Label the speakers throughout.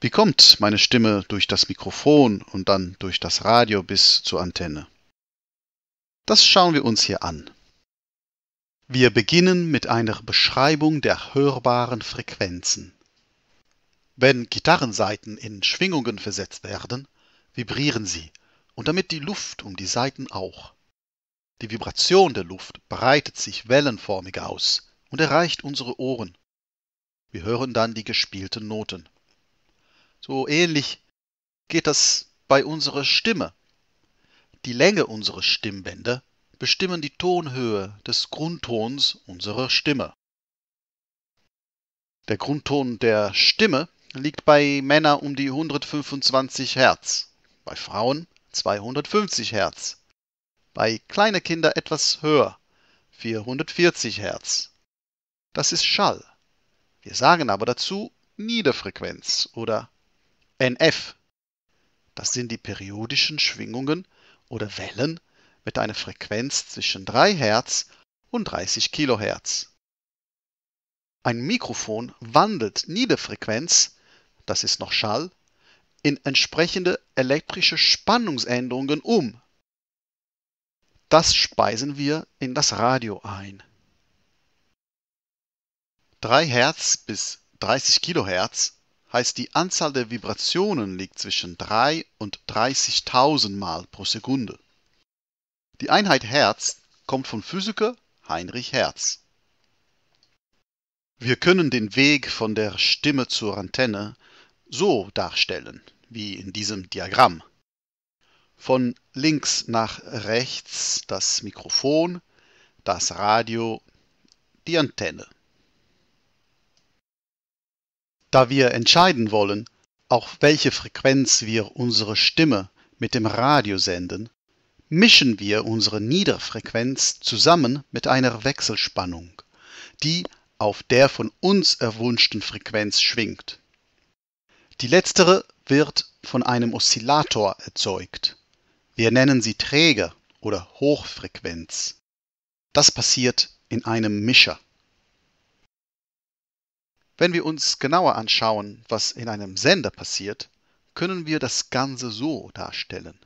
Speaker 1: Wie kommt meine Stimme durch das Mikrofon und dann durch das Radio bis zur Antenne? Das schauen wir uns hier an. Wir beginnen mit einer Beschreibung der hörbaren Frequenzen. Wenn Gitarrensaiten in Schwingungen versetzt werden, vibrieren sie und damit die Luft um die Saiten auch. Die Vibration der Luft breitet sich wellenförmig aus und erreicht unsere Ohren. Wir hören dann die gespielten Noten. So ähnlich geht das bei unserer Stimme. Die Länge unserer Stimmbänder bestimmen die Tonhöhe des Grundtons unserer Stimme. Der Grundton der Stimme liegt bei Männern um die 125 Hertz, bei Frauen 250 Hertz, bei kleinen Kindern etwas höher, 440 Hertz. Das ist Schall. Wir sagen aber dazu Niederfrequenz oder NF. Das sind die periodischen Schwingungen oder Wellen mit einer Frequenz zwischen 3 Hertz und 30 Kilohertz. Ein Mikrofon wandelt Niederfrequenz, das ist noch Schall, in entsprechende elektrische Spannungsänderungen um. Das speisen wir in das Radio ein. 3 Hertz bis 30 Kilohertz heißt die Anzahl der Vibrationen liegt zwischen 3 und 30.000 Mal pro Sekunde. Die Einheit Hertz kommt von Physiker Heinrich Hertz. Wir können den Weg von der Stimme zur Antenne so darstellen, wie in diesem Diagramm. Von links nach rechts das Mikrofon, das Radio, die Antenne. Da wir entscheiden wollen, auf welche Frequenz wir unsere Stimme mit dem Radio senden, mischen wir unsere Niederfrequenz zusammen mit einer Wechselspannung, die auf der von uns erwünschten Frequenz schwingt. Die letztere wird von einem Oszillator erzeugt. Wir nennen sie Träger oder Hochfrequenz. Das passiert in einem Mischer. Wenn wir uns genauer anschauen, was in einem Sender passiert, können wir das Ganze so darstellen.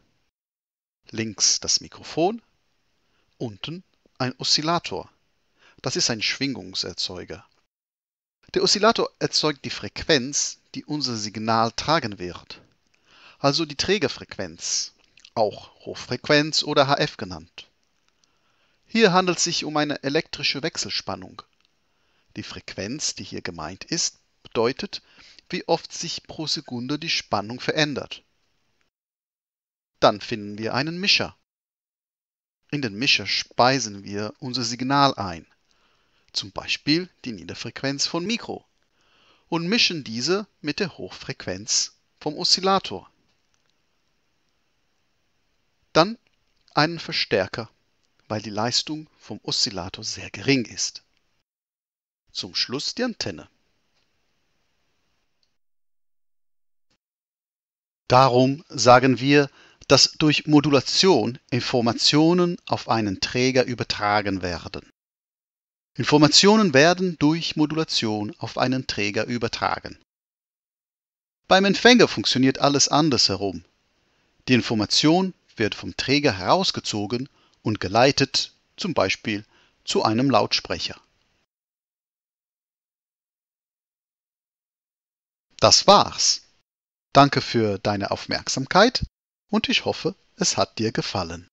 Speaker 1: Links das Mikrofon, unten ein Oszillator. Das ist ein Schwingungserzeuger. Der Oszillator erzeugt die Frequenz, die unser Signal tragen wird, also die Trägerfrequenz, auch Hochfrequenz oder HF genannt. Hier handelt es sich um eine elektrische Wechselspannung, die Frequenz, die hier gemeint ist, bedeutet, wie oft sich pro Sekunde die Spannung verändert. Dann finden wir einen Mischer. In den Mischer speisen wir unser Signal ein, zum Beispiel die Niederfrequenz von Mikro, und mischen diese mit der Hochfrequenz vom Oszillator. Dann einen Verstärker, weil die Leistung vom Oszillator sehr gering ist. Zum Schluss die Antenne. Darum sagen wir, dass durch Modulation Informationen auf einen Träger übertragen werden. Informationen werden durch Modulation auf einen Träger übertragen. Beim Empfänger funktioniert alles andersherum. Die Information wird vom Träger herausgezogen und geleitet, zum Beispiel zu einem Lautsprecher. Das war's. Danke für deine Aufmerksamkeit und ich hoffe, es hat dir gefallen.